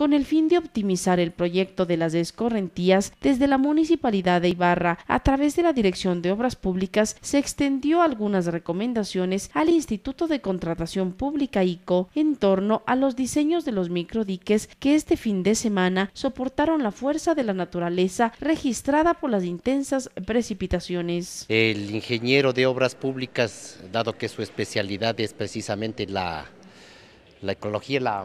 con el fin de optimizar el proyecto de las escorrentías, desde la Municipalidad de Ibarra a través de la Dirección de Obras Públicas se extendió algunas recomendaciones al Instituto de Contratación Pública ICO en torno a los diseños de los microdiques que este fin de semana soportaron la fuerza de la naturaleza registrada por las intensas precipitaciones. El ingeniero de Obras Públicas, dado que su especialidad es precisamente la, la ecología, la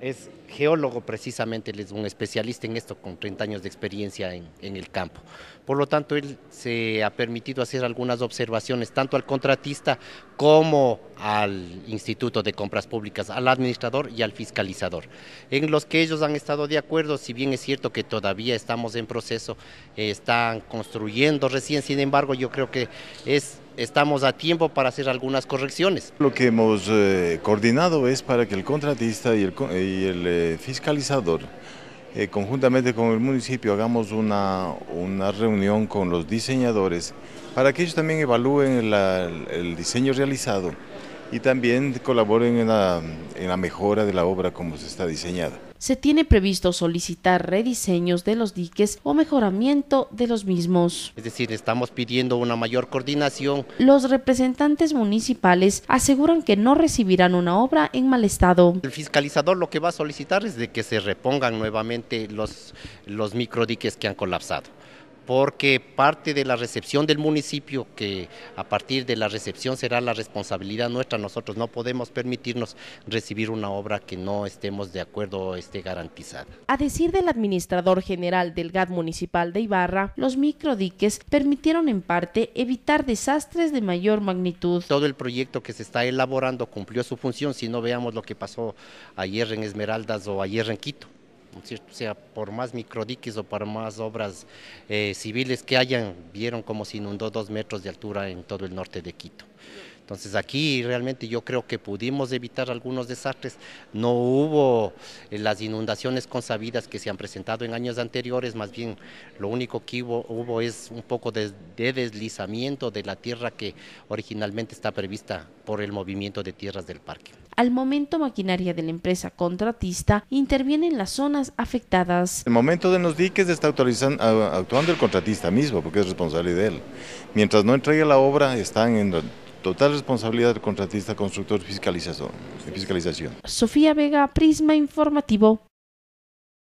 es geólogo precisamente, es un especialista en esto con 30 años de experiencia en, el campo. Por lo tanto, él se ha permitido hacer algunas observaciones tanto al contratista como al Instituto de Compras Públicas, al administrador y al fiscalizador, en los que ellos han estado de acuerdo, si bien es cierto que todavía estamos en proceso, eh, están construyendo recién, sin embargo, yo creo que es estamos a tiempo para hacer algunas correcciones. Lo que hemos eh, coordinado es para que el contratista y el, eh, fiscalizador eh, conjuntamente con el municipio hagamos una, reunión con los diseñadores para que ellos también evalúen el diseño realizado y también colaboren en la, mejora de la obra como se está diseñada se tiene previsto solicitar rediseños de los diques o mejoramiento de los mismos. Es decir, estamos pidiendo una mayor coordinación. Los representantes municipales aseguran que no recibirán una obra en mal estado. El fiscalizador lo que va a solicitar es de que se repongan nuevamente los, los microdiques que han colapsado porque parte de la recepción del municipio, que a partir de la recepción será la responsabilidad nuestra, nosotros no podemos permitirnos recibir una obra que no estemos de acuerdo esté garantizada. A decir del administrador general del GAD municipal de Ibarra, los microdiques permitieron en parte evitar desastres de mayor magnitud. Todo el proyecto que se está elaborando cumplió su función, si no veamos lo que pasó ayer en Esmeraldas o ayer en Quito sea, por más microdiques o por más obras eh, civiles que hayan, vieron cómo se inundó dos metros de altura en todo el norte de Quito. Entonces aquí realmente yo creo que pudimos evitar algunos desastres. No hubo eh, las inundaciones consabidas que se han presentado en años anteriores, más bien lo único que hubo, es un poco de, deslizamiento de la tierra que originalmente está prevista por el movimiento de tierras del parque. Al momento, maquinaria de la empresa contratista interviene en las zonas afectadas. El momento de los diques está actuando el contratista mismo, porque es responsable de él. Mientras no entregue la obra, están en total responsabilidad del contratista constructor fiscalización. fiscalización. Sofía Vega, Prisma Informativo.